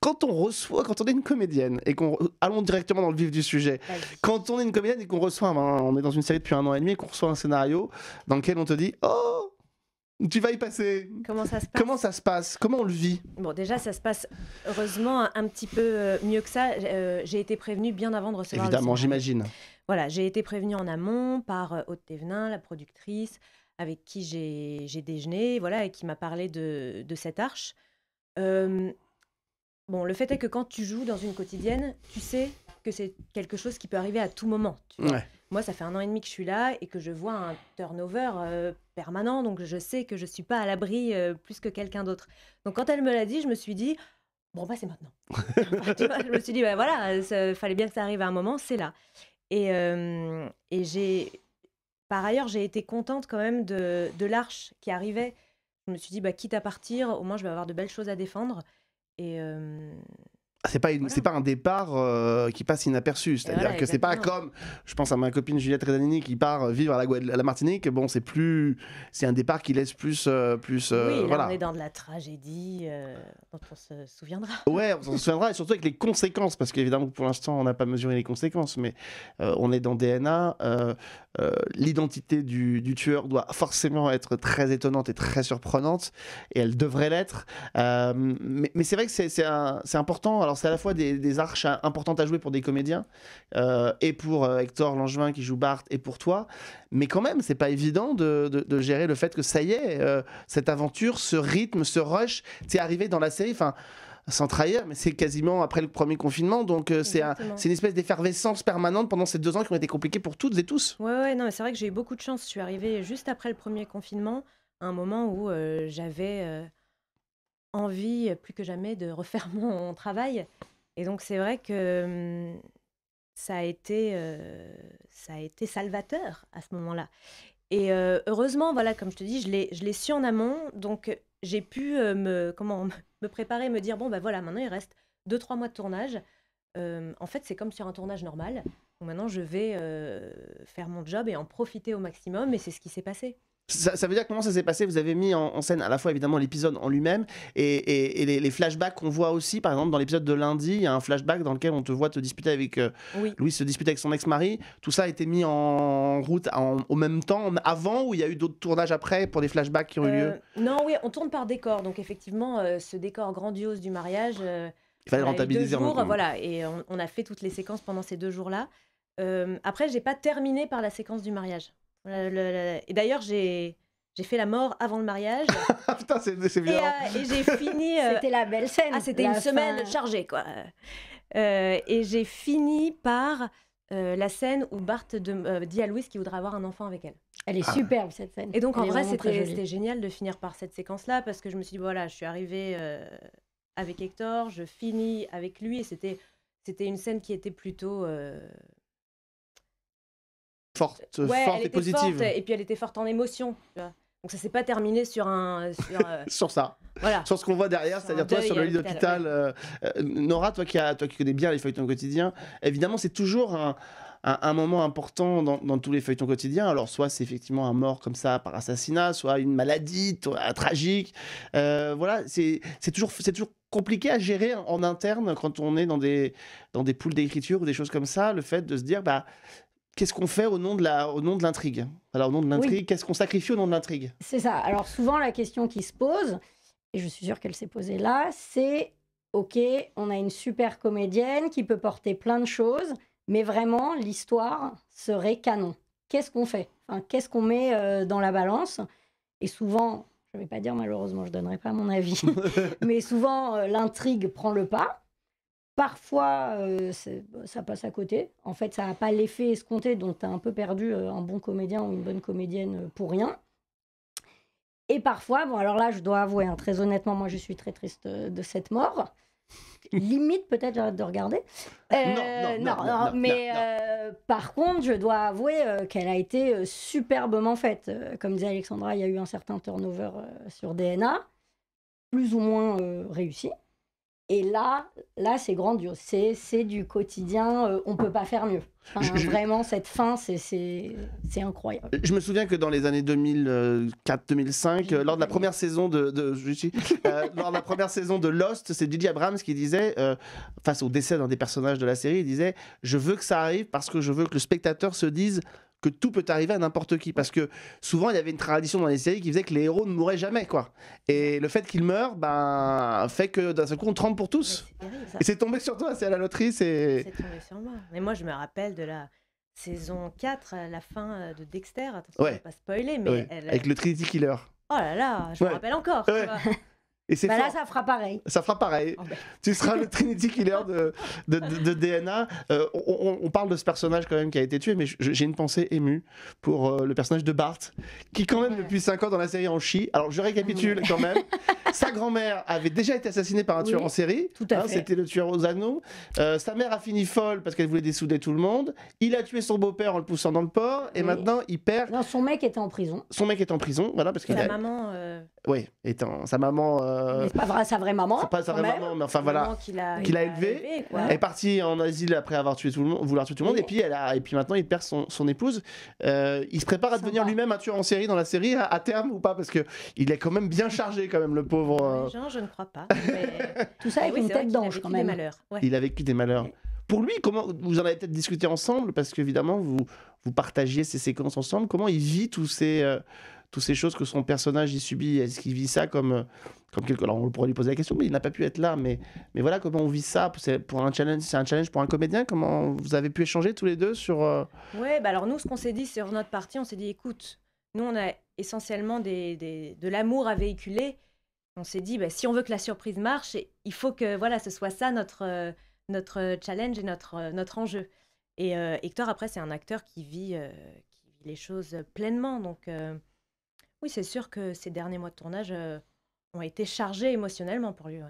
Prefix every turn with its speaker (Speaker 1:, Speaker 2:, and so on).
Speaker 1: quand on reçoit, quand on est une comédienne et qu'on allons directement dans le vif du sujet, quand on est une comédienne et qu'on reçoit, on est dans une série depuis un an et demi, qu'on reçoit un scénario dans lequel on te dit, oh, tu vas y passer. Comment ça se passe Comment ça se passe Comment on le vit
Speaker 2: Bon, déjà, ça se passe heureusement un, petit peu euh, mieux que ça. Euh, j'ai été prévenue bien avant de recevoir. Évidemment, j'imagine. Voilà, j'ai été prévenue en amont par euh, Haute Thévenin, la productrice, avec qui j'ai déjeuné, voilà, et qui m'a parlé de, de, cette arche. Euh, Bon, le fait est que quand tu joues dans une quotidienne, tu sais que c'est quelque chose qui peut arriver à tout moment. Moi, ça fait un an et demi que je suis là et que je vois un turnover euh, permanent, donc je sais que je ne suis pas à l'abri euh, plus que quelqu'un d'autre. Donc quand elle me l'a dit, je me suis dit, bon, bah c'est maintenant. je me suis dit, bah voilà, il fallait bien que ça arrive à un moment, c'est là. Euh, et, j'ai, par ailleurs, j'ai été contente quand même de, de l'arche qui arrivait. Je me suis dit, bah quitte à partir, au moins je vais avoir de belles choses à défendre.
Speaker 1: Et, ah, c'est pas, c'est pas un départ euh, qui passe inaperçu. C'est-à-dire que c'est pas comme, je pense à ma copine Juliette Redanini qui part vivre à la, à la Martinique. Bon, c'est plus, c'est un départ qui laisse plus, euh, plus. Euh, oui, là, on est
Speaker 2: dans de la tragédie dont on se souviendra. Ouais, on s'en
Speaker 1: souviendra et surtout avec les conséquences, parce qu'évidemment pour l'instant on n'a pas mesuré les conséquences, mais on est dans DNA. L'identité du, du, tueur doit forcément être très étonnante et très surprenante, et elle devrait l'être. mais, mais c'est vrai que c'est important. Alors c'est à la fois des, arches hein, importantes à jouer pour des comédiens euh, et pour euh, Hector Langevin qui joue Bart et pour toi, mais quand même c'est pas évident de, gérer le fait que ça y est, euh, cette aventure, ce rythme, ce rush, c'est arrivé dans la série, enfin sans trahir, mais c'est quasiment après le premier confinement. Donc c'est une espèce d'effervescence permanente pendant ces deux ans qui ont été compliqués pour toutes et tous. Ouais, ouais, non, c'est vrai que j'ai eu beaucoup de chance. Je suis arrivée juste après le premier confinement,
Speaker 2: à un moment où j'avais envie plus que jamais de refaire mon travail. Et donc c'est vrai que hum, ça a été, euh, ça a été salvateur à ce moment-là. Et euh, heureusement, voilà, comme je te dis, je l'ai, je l'ai su en amont, donc j'ai pu euh, me, comment, me préparer, me dire bon bah voilà, maintenant il reste deux trois mois de tournage. Hum, en fait, c'est comme sur un tournage normal. maintenant, je vais faire mon job et en profiter au maximum, et c'est ce qui s'est passé.
Speaker 1: Ça, veut dire comment ça s'est passé Vous avez mis en, scène à la fois évidemment l'épisode en lui-même et, les, flashbacks qu'on voit aussi. Par exemple, dans l'épisode de lundi, il y a un flashback dans lequel on te voit te disputer avec euh, Louis, se disputer avec son ex-mari. Tout ça a été mis en route en, au même temps, avant ou il y a eu d'autres tournages après pour des flashbacks qui ont eu lieu euh,
Speaker 2: Non, oui, on tourne par décor. Donc effectivement, euh, ce décor grandiose du mariage. il
Speaker 1: fallait rentabiliser. Deux jours, voilà,
Speaker 2: et on, on, a fait toutes les séquences pendant ces deux jours-là. après, j'ai pas terminé par la séquence du mariage et d'ailleurs, j'ai. J'ai fait la mort avant le mariage.
Speaker 1: Putain, c'est bien. Euh, et, j'ai fini. Euh, c'était
Speaker 2: la belle scène. Ah, c'était une semaine chargée, quoi. Euh, et j'ai fini par la scène où Bart de, dit à Louise qu'il voudra avoir un enfant avec elle. Elle est ah. superbe, cette scène. Et donc, en vrai, c'était génial de finir par cette séquence-là parce que je me suis dit, voilà, je suis arrivée avec Hector, je finis avec lui et c'était une scène qui était plutôt
Speaker 1: forte, forte et positive. et
Speaker 2: puis elle était forte en émotion. Donc ça s'est pas terminé sur un sur, euh,
Speaker 1: ça. Voilà. Sur ce qu'on voit derrière, c'est-à-dire toi sur le lit d'hôpital. Euh, euh, Nora, toi qui, a, toi qui connais bien les feuilletons quotidiens, évidemment c'est toujours un, un, moment important dans, dans, tous les feuilletons quotidiens. Alors soit c'est effectivement un mort comme ça par assassinat, soit une maladie tragique. voilà, c'est toujours c'est toujours compliqué à gérer en interne quand on est dans des dans des poules d'écriture ou des choses comme ça. Le fait de se dire bah qu'est-ce qu'on fait au nom de la, au nom de l'intrigue Alors au nom de l'intrigue, qu'est-ce qu'on sacrifie au nom de l'intrigue
Speaker 3: C'est ça. Alors souvent la question qui se pose, et je suis sûre qu'elle s'est posée là, c'est ok, on a une super comédienne qui peut porter plein de choses, mais vraiment l'histoire serait canon. Qu'est-ce qu'on fait enfin, Qu'est-ce qu'on met euh, dans la balance Et souvent, je ne vais pas dire malheureusement, je ne donnerai pas mon avis, mais souvent euh, l'intrigue prend le pas. Parfois, euh, ça passe à côté. En fait, ça n'a pas l'effet escompté, dont tu as un peu perdu euh, un bon comédien ou une bonne comédienne euh, pour rien. Et parfois, bon, alors là, je dois avouer, hein, très honnêtement, moi, je suis très triste de cette mort. Limite, peut-être, j'arrête de regarder. non, non, non, mais par contre, je dois avouer qu'elle a été superbement faite. Comme disait Alexandra, il y a eu un certain turnover sur DNA, plus ou moins réussi. Et là, là, c'est grandiose. C'est du quotidien, euh, on ne peut pas faire mieux. vraiment, cette fin, c'est incroyable.
Speaker 1: Je me souviens que dans les années 2004-2005, euh, lors de la première saison de, de euh, lors de la première saison de Lost, c'est Didier Abrams qui disait, face au décès d'un des personnages de la série, il disait :« Je veux que ça arrive parce que je veux que le spectateur se dise. » que tout peut arriver à n'importe qui. Parce que souvent, il y avait une tradition dans les séries qui faisait que les héros ne mouraient jamais, quoi. Et le fait qu'ils meurent, ben, fait que d'un seul coup, on tremble pour tous. et c'est tombé sur toi, c'est à la loterie, c'est.
Speaker 2: tombé sur moi. Mais moi, je me rappelle de la saison 4, euh, la fin euh, de Dexter. ouais. pas spoiler, mais. Elle... Avec le
Speaker 1: Trinity Killer. Oh
Speaker 3: là là, je me rappelle encore. Tu vois et c'est bah là, ça fera pareil.
Speaker 1: Ça fera pareil. Oh, bah. Tu seras le Trinity Killer de, de, de, DNA. Euh, on, parle de ce personnage quand même qui a été tué, mais j'ai une pensée émue pour euh, le personnage de Bart, qui quand même depuis 5 ans dans la série en chie. Alors je récapitule quand même. sa grand-mère avait déjà été assassinée par un tueur en série. Tout à hein, C'était le tueur aux anneaux. Euh, sa mère a fini folle parce qu'elle voulait dessouder tout le monde. Il a tué son beau-père en le poussant dans le port. Et maintenant, il perd... Non, son mec était en prison. Son mec est en prison, voilà. parce qu'il La maman oui, étant sa maman. Euh...
Speaker 3: pas sa vraie maman. pas sa vraie maman, mais enfin voilà. Qu'il a, a, Élevé, elle est
Speaker 1: partie en asile après avoir tué tout le monde, vouloir tuer tout le monde. Et puis, elle a, et puis maintenant, il perd son, épouse. Euh, il se prépare à devenir lui-même un tueur en série dans la série, à, terme ou pas Parce qu'il est quand même bien chargé, quand même, le pauvre. Euh.
Speaker 2: Non, je ne crois pas. tout ça ah avec une tête d'ange, quand même. Il
Speaker 1: a vécu des malheurs. Pour lui, comment vous en avez peut-être discuté ensemble, parce qu'évidemment, vous, vous partagiez ces séquences ensemble. Comment il vit tous ces. Euh, toutes ces choses que son personnage y subit Est-ce qu'il vit ça comme, euh, comme quelque... Alors on pourrait lui poser la question, mais il n'a pas pu être là. Mais, mais voilà comment on vit ça. C'est pour un challenge, c'est un challenge pour un comédien. Comment vous avez pu échanger tous les deux sur euh,
Speaker 2: Ouais, bah alors nous, ce qu'on s'est dit sur notre partie, on s'est dit, écoute, nous on a essentiellement des, des de l'amour à véhiculer. On s'est dit, bah, si on veut que la surprise marche, il faut que voilà, ce soit ça notre euh, notre challenge et notre notre enjeu. Et Hector, après, c'est un acteur qui vit, qui vit les choses pleinement. Donc, c'est sûr que ces derniers mois de tournage euh, ont été chargés émotionnellement pour lui.